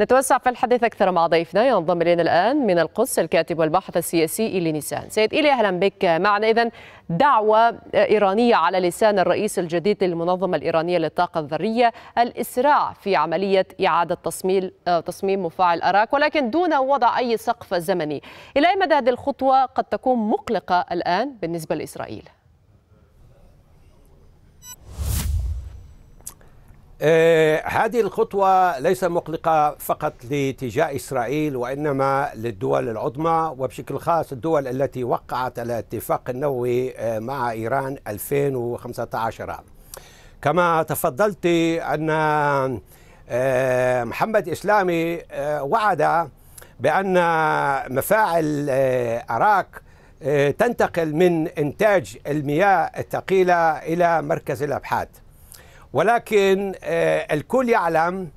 نتوسع في الحديث أكثر مع ضيفنا ينضم إلينا الآن من القدس الكاتب والباحث السياسي الي نيسان سيد الي أهلا بك معنا إذا دعوة إيرانية على لسان الرئيس الجديد للمنظمة الإيرانية للطاقة الذرية الإسراع في عملية إعادة تصميم آه، تصميم مفاعل أراك ولكن دون وضع أي سقف زمني إلى أي مدى هذه الخطوة قد تكون مقلقة الآن بالنسبة لإسرائيل؟ آه، هذه الخطوة ليس مقلقة فقط لاتجاه إسرائيل وإنما للدول العظمى وبشكل خاص الدول التي وقعت على اتفاق النووي آه، مع إيران 2015 كما تفضلت أن آه، محمد إسلامي وعد بأن مفاعل أراك تنتقل من إنتاج المياه الثقيلة إلى مركز الأبحاث ولكن آه، الكل يعلم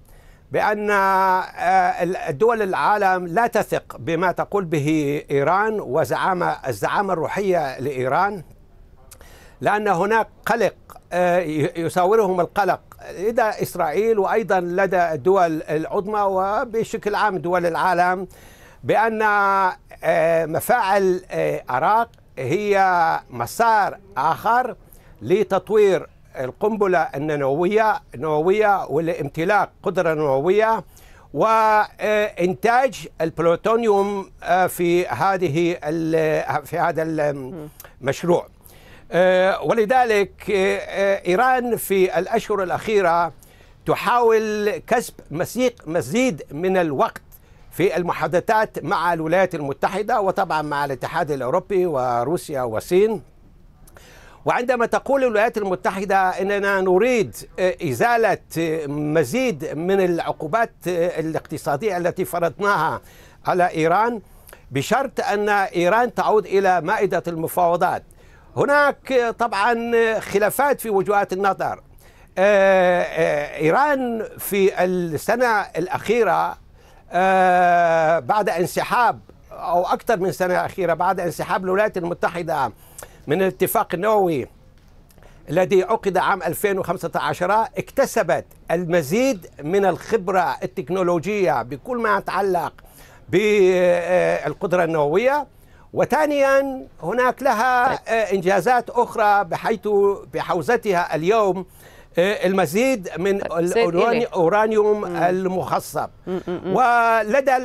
بأن آه، دول العالم لا تثق بما تقول به إيران وزعامة الزعامة الروحية لإيران لأن هناك قلق آه، يساورهم القلق لدى إسرائيل وأيضا لدى الدول العظمى وبشكل عام دول العالم بأن مفاعل عراق هي مسار آخر لتطوير القنبله النوويه النوويه ولامتلاك قدره نوويه وانتاج البلوتونيوم آه، في هذه آه، في هذا المشروع آه، ولذلك ايران في الاشهر الاخيره تحاول كسب مسيق مزيد من الوقت في المحادثات مع الولايات المتحده وطبعا مع الاتحاد الاوروبي وروسيا والصين وعندما تقول الولايات المتحدة أننا نريد آه، إزالة آه، مزيد من العقوبات آه، الاقتصادية التي فرضناها على إيران بشرط أن إيران تعود إلى مائدة المفاوضات هناك طبعا خلافات في وجهات النظر إيران في السنة الأخيرة بعد انسحاب أو أكثر من سنة أخيرة بعد انسحاب الولايات المتحدة من الاتفاق النووي الذي عقد عام 2015 اكتسبت المزيد من الخبرة التكنولوجية بكل ما يتعلق بالقدرة النووية وثانيا هناك لها انجازات اخرى بحيث بحوزتها اليوم المزيد من طيب، الاورانيوم المخصب ولدى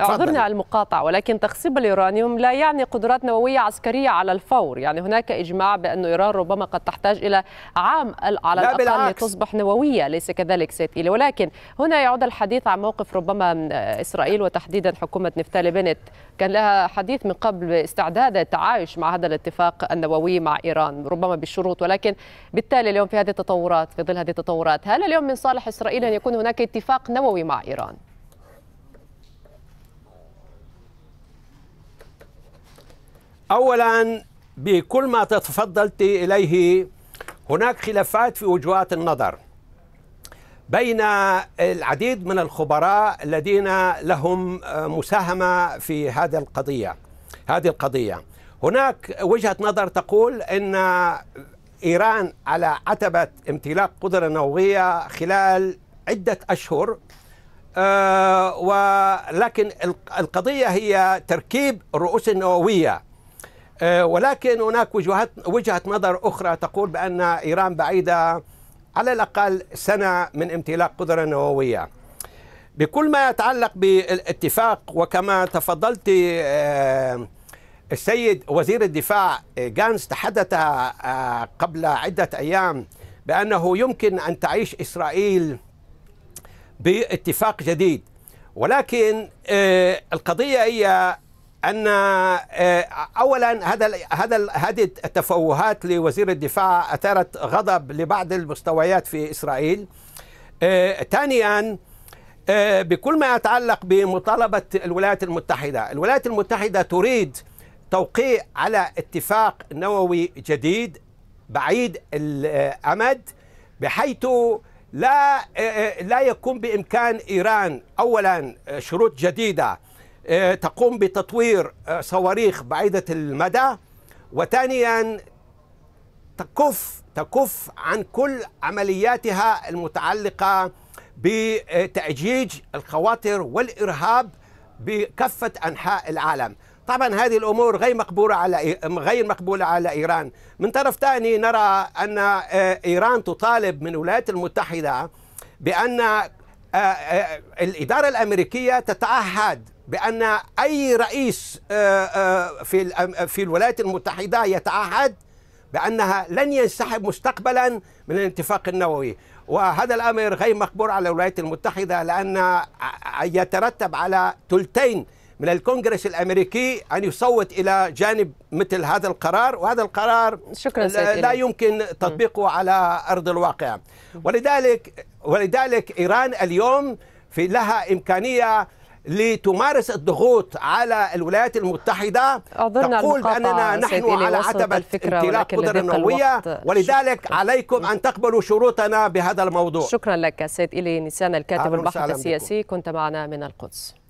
اعذرني على المقاطعة ولكن تخصيب اليورانيوم لا يعني قدرات نووية عسكرية على الفور يعني هناك إجماع بأن إيران ربما قد تحتاج إلى عام على الأقل بالعكس. لتصبح نووية ليس كذلك سيد إيلي ولكن هنا يعود الحديث عن موقف ربما إسرائيل وتحديدا حكومة نفتالي بنت كان لها حديث من قبل استعداد التعايش مع هذا الاتفاق النووي مع إيران ربما بالشروط ولكن بالتالي اليوم في هذه التطورات في ظل هذه التطورات هل اليوم من صالح إسرائيل أن يكون هناك اتفاق نووي مع إيران؟ أولا بكل ما تفضلت إليه هناك خلافات في وجهات النظر بين العديد من الخبراء الذين لهم مساهمة في هذا القضية هذه القضية هناك وجهة نظر تقول أن إيران على عتبة امتلاك قدرة نووية خلال عدة أشهر آه، ولكن القضية هي تركيب الرؤوس النووية آه، ولكن هناك وجهات وجهه نظر اخرى تقول بان ايران بعيده على الاقل سنه من امتلاك قدره نوويه. بكل ما يتعلق بالاتفاق وكما تفضلت آه، السيد وزير الدفاع آه، جانس تحدث قبل عده ايام بانه يمكن ان تعيش اسرائيل باتفاق جديد ولكن القضيه هي ان آه، اولا هذا هذا هذه التفوهات لوزير الدفاع اثارت غضب لبعض المستويات في اسرائيل آه، ثانيا آه، بكل ما يتعلق بمطالبه الولايات المتحده الولايات المتحده تريد توقيع على اتفاق نووي جديد بعيد الامد بحيث لا لا يكون بامكان ايران اولا شروط جديده آه، تقوم بتطوير آه، صواريخ بعيدة المدى وثانيا تكف تكف عن كل عملياتها المتعلقة بتأجيج الخواطر والإرهاب بكافة أنحاء العالم طبعا هذه الامور غير مقبوله على غير مقبوله على ايران من طرف ثاني نرى ان آه، ايران تطالب من الولايات المتحده بان الاداره الامريكيه تتعهد بأن أي رئيس آه، آه، في آه، في الولايات المتحدة يتعهد بأنها لن ينسحب مستقبلا من الاتفاق النووي وهذا الأمر غير مقبول على الولايات المتحدة لأن يترتب على ثلثين من الكونغرس الامريكي ان يصوت الى جانب مثل هذا القرار وهذا القرار شكرا لا, لا يمكن تطبيقه م. على ارض الواقع ولذلك ولذلك ايران اليوم في لها امكانيه لتمارس الضغوط على الولايات المتحدة تقول بأننا نحن على عتبة امتلاك قدرة نووية ولذلك عليكم أن تقبلوا شروطنا بهذا الموضوع شكرا لك سيد إلي نسان الكاتب البحث السياسي بكم. كنت معنا من القدس